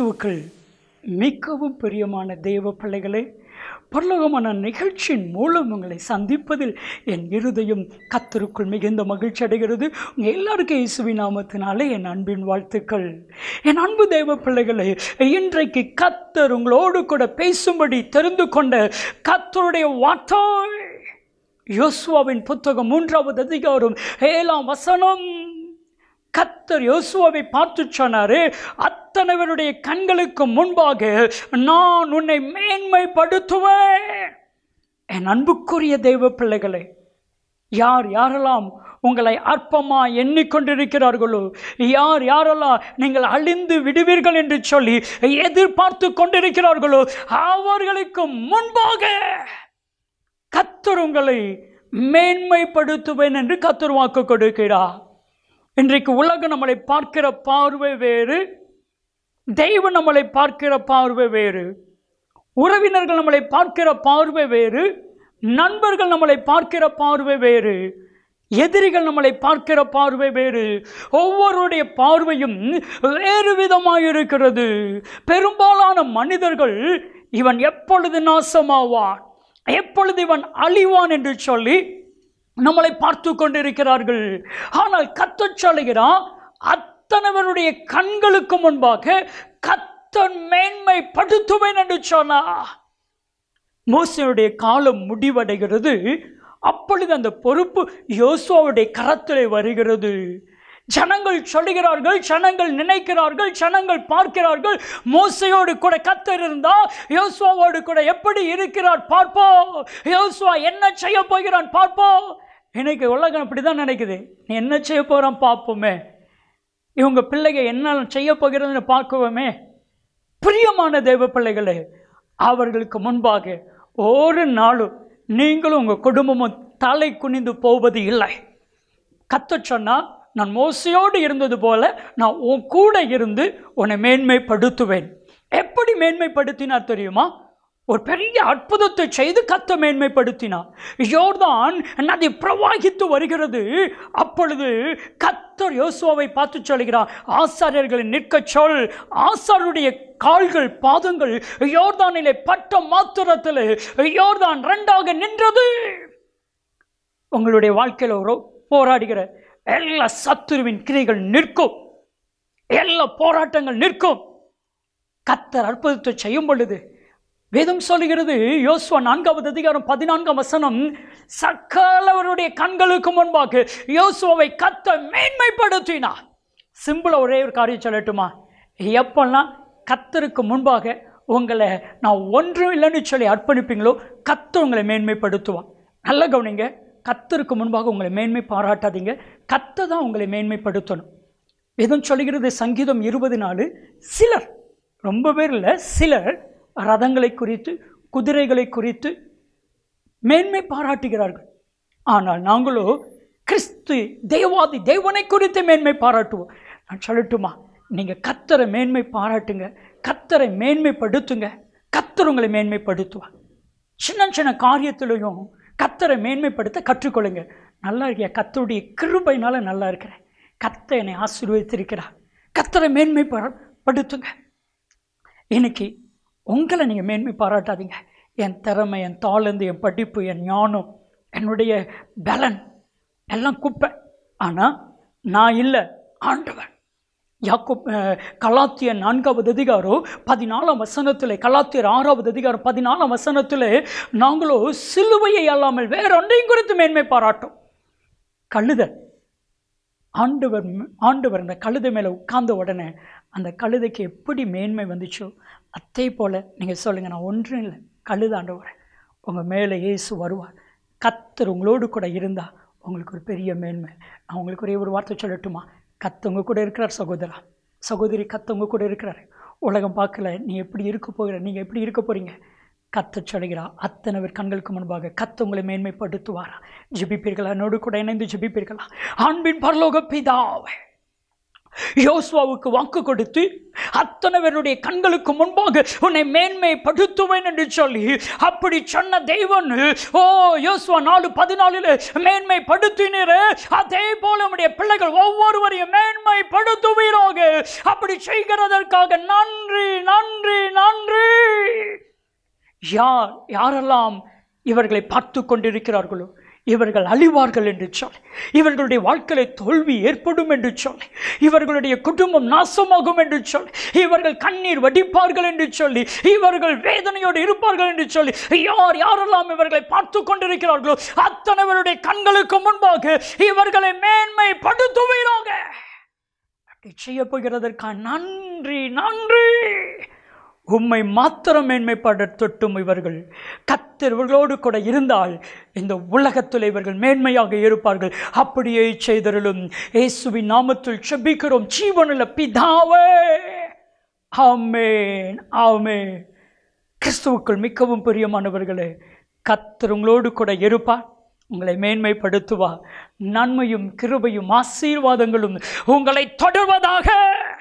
கிறிஸ்துவுக்கள் மிகவும் பிரியமான தெய்வ பிள்ளைகளே பல்லோகமான நிகழ்ச்சியின் மூலம் உங்களை சந்திப்பதில் என் இருதயம் கத்தருக்குள் மிகுந்த மகிழ்ச்சி அடைகிறது உங்கள் எல்லாருக்கும் இயேசுவி நாமத்தினாலே என் அன்பின் வாழ்த்துக்கள் என் அன்பு தெய்வ பிள்ளைகளை இன்றைக்கு கத்தர் உங்களோடு கூட பேசும்படி தெரிந்து கொண்ட கத்தருடைய வார்த்தை யோசுவாவின் புத்தகம் மூன்றாவது அதிகாரம் ஏலாம் வசனம் கத்தர் யோசுவாவை பார்த்து சொன்னார் அத்தனைவருடைய கண்களுக்கு முன்பாக நான் உன்னை மேன்மைப்படுத்துவேன் என் அன்புக்குரிய தெய்வ பிள்ளைகளே யார் யாரெல்லாம் உங்களை அற்பமாக எண்ணிக்கொண்டிருக்கிறார்களோ யார் யாரெல்லாம் நீங்கள் அழிந்து விடுவீர்கள் என்று சொல்லி எதிர்பார்த்து கொண்டிருக்கிறார்களோ அவர்களுக்கு முன்பாக கத்தர் உங்களை மேன்மைப்படுத்துவேன் என்று கத்தர் வாக்கு கொடுக்கிறார் இன்றைக்கு உலகம் நம்மளை பார்க்கிற பார்வை வேறு தெய்வம் நம்மளை பார்க்கிற பார்வை வேறு உறவினர்கள் நம்மளை பார்க்கிற பார்வை வேறு நண்பர்கள் நம்மளை பார்க்கிற பார்வை வேறு எதிரிகள் நம்மளை பார்க்கிற பார்வை வேறு ஒவ்வொருடைய பார்வையும் வேறு விதமாக இருக்கிறது பெரும்பாலான மனிதர்கள் இவன் எப்பொழுது நாசமாவான் எப்பொழுது இவன் அழிவான் என்று சொல்லி நம்மளை பார்த்து கொண்டிருக்கிறார்கள் ஆனால் கத்த சொல்லுகிறான் அத்தனவருடைய கண்களுக்கு முன்பாக கத்தன் மேன்மை படுத்துவேன் என்று சொன்னா மோசனுடைய காலம் முடிவடைகிறது அப்பொழுது அந்த பொறுப்பு யோசுவாவுடைய கரத்திலே வருகிறது ஜனங்கள் சொல்லுகிறார்கள் ஜனங்கள் நினைக்கிறார்கள் ஜனங்கள் பார்க்கிறார்கள் மோசையோடு கூட கத்தர் இருந்தா யோசுவாவோடு கூட எப்படி இருக்கிறார் பார்ப்போம் யோசுவா என்ன செய்ய போகிறான் பார்ப்போம் இன்னைக்கு உலகம் அப்படி தான் நினைக்குது நீ என்ன செய்ய போகிறோம் பார்ப்போமே இவங்க பிள்ளைங்க என்ன செய்ய போகிறதுன்னு பார்க்குவோமே பிரியமான தெய்வ பிள்ளைகளே அவர்களுக்கு முன்பாக ஒரு நாளும் நீங்களும் உங்கள் குடும்பமும் தலை குனிந்து போவது இல்லை கத்த சொன்னால் நான் மோசையோடு இருந்தது போல நான் உன் கூட இருந்து உன்னை மேன்மைப்படுத்துவேன் எப்படி மேன்மைப்படுத்தினார் தெரியுமா ஒரு பெரிய அற்புதத்தை செய்து கத்த மேன்மைப்படுத்தினார் யோர்தான் நதி பிரவாகித்து வருகிறது அப்பொழுது கத்தர் யோசுவாவை பார்த்து சொல்கிறார் ஆசாரியர்களை நிற்க சொல் ஆசாருடைய கால்கள் பாதங்கள் யோர்தானிலே பட்ட மாத்திரத்தில் யோர்தான் ரெண்டாக நின்றது உங்களுடைய வாழ்க்கையில் ஒரு போராடுகிற எல்லா சத்துருவின் கிரைகள் நிற்கும் எல்லா போராட்டங்கள் நிற்கும் கத்தர் அற்புதத்தை செய்யும் பொழுது வேதம் சொல்லுகிறது யோசுவா நான்காவது அதிகாரம் பதினான்காம் வசனம் சக்கலவருடைய கண்களுக்கு முன்பாக யோசுவாவை கத்த மேன்மைப்படுத்தினா சிம்பிளாக ஒரே ஒரு காரியம் சொல்லட்டுமா எப்பெல்லாம் கத்தருக்கு முன்பாக உங்களை நான் ஒன்றும் இல்லைன்னு சொல்லி அர்ப்பணிப்பீங்களோ கத்து உங்களை மேன்மைப்படுத்துவான் நல்ல கவனிங்க கத்தருக்கு முன்பாக உங்களை மேன்மை பாராட்டாதீங்க கத்தை தான் உங்களை மேன்மைப்படுத்தணும் எதுவும் சொல்கிறது சங்கீதம் இருபது நாலு சிலர் ரொம்ப பேர் இல்லை சிலர் ரதங்களை குறித்து குதிரைகளை குறித்து மேன்மை பாராட்டுகிறார்கள் ஆனால் நாங்களோ கிறிஸ்து தெய்வாதி தெய்வனை குறித்து மேன்மை பாராட்டுவோம் நான் சொல்லட்டுமா நீங்கள் கத்தரை மேன்மை பாராட்டுங்க கத்தரை மேன்மைப்படுத்துங்க கத்தர் உங்களை மேன்மைப்படுத்துவா சின்ன சின்ன காரியத்திலையும் கத்தரை மேன்மைப்படுத்த கற்றுக்கொள்ளுங்க நல்லா இருக்கியா கத்தருடைய கிருபைனால நல்லா இருக்கிறேன் கத்தை என்னை ஆசீர்வதித்திருக்கிறா கத்தரை மேன்மைப்படுத்துங்க இன்னைக்கு உங்களை நீங்கள் மேன்மை பாராட்டாதீங்க என் திறமை என் தாளந்து என் படிப்பு என் ஞானம் என்னுடைய பலன் எல்லாம் குப்பை ஆனால் நான் இல்லை ஆண்டவன் யாக்கு கலாத்திய நான்காவது அதிகாரம் பதினாலாம் வசனத்தில் கலாத்தியர் ஆறாவது அதிகாரம் பதினாலாம் வசனத்தில் நாங்களும் சிலுவையை அல்லாமல் வேற ஒன்றையும் குறித்து மேன்மை பாராட்டும் கழுத ஆண்டவர் ஆண்டவர் அந்த கழுத மேலே உட்கார்ந்த உடனே அந்த கழுதைக்கு எப்படி மேன்மை வந்துச்சோ அத்தை போல் நீங்கள் சொல்லுங்கள் நான் ஒன்றும் இல்லை கழுதாண்டவர் உங்கள் மேலே இயேசு வருவார் கத்தர் உங்களோடு கூட இருந்தால் உங்களுக்கு ஒரு பெரிய மேன்மை நான் உங்களுக்கு ஒரே ஒரு வார்த்தை சொல்லட்டுமா கத்தவங்க கூட இருக்கிறார் சகோதரா சகோதரி கத்தவங்க கூட இருக்கிறார் உலகம் பார்க்கல நீ எப்படி இருக்க போகிற நீங்கள் எப்படி இருக்க போகிறீங்க கத்த சொல்கிறா அத்தனை பேர் கண்களுக்கு முன்பாக கத்த உங்களை மேன்மைப்படுத்துவாரா ஜிபிப்பீர்களா என்னோடு கூட இணைந்து ஜிபிப்பீர்களா அன்பின் பரலோக பிதாவே யோசுவாவுக்கு வாக்கு கொடுத்து அத்தனை பேருடைய கண்களுக்கு முன்பாக உன்னை மேன்மை படுத்துவேன் என்று சொல்லி அப்படி சொன்ன தெய்வன் ஓ யோசுவா நாலு பதினாலுல மேன்மை படுத்தினர் அதே போல உடைய பிள்ளைகள் ஒவ்வொருவரையும் மேன்மை படுத்துவீராக அப்படி செய்கிறதற்காக நன்றி நன்றி நன்றி யார் யாரெல்லாம் இவர்களை பார்த்து கொண்டிருக்கிறார்களோ இவர்கள் அழிவார்கள் என்று சொல்லி இவர்களுடைய வாழ்க்கை தோல்வி ஏற்படும் என்று சொல்லி இவர்களுடைய குடும்பம் நாசமாகும் என்று சொல்லி இவர்கள் கண்ணீர் வடிப்பார்கள் என்று சொல்லி இவர்கள் வேதனையோடு இருப்பார்கள் என்று சொல்லி யார் யாரெல்லாம் இவர்களை பார்த்து கொண்டிருக்கிறார்களோ அத்தனைவருடைய கண்களுக்கு முன்பாக இவர்களை மேன்மை அப்படி செய்ய நன்றி நன்றி உம்மை மாத்திரம் மேன்மைப்பட தொட்டும் இவர்கள் கத்தர் இவர்களோடு கூட இருந்தால் இந்த உலகத்தில் இவர்கள் மேன்மையாக இருப்பார்கள் அப்படியே செய்தருளும் இயேசுவின் நாமத்தில் செபிக்கிறோம் ஜீவனில் பிதாவே ஆமேன் ஆமே கிறிஸ்துவுக்குள் மிகவும் பிரியமானவர்களே கத்தர் உங்களோடு கூட இருப்பார் உங்களை மேன்மைப்படுத்துவார் நன்மையும் கிருபையும் ஆசீர்வாதங்களும் உங்களை தொடர்வதாக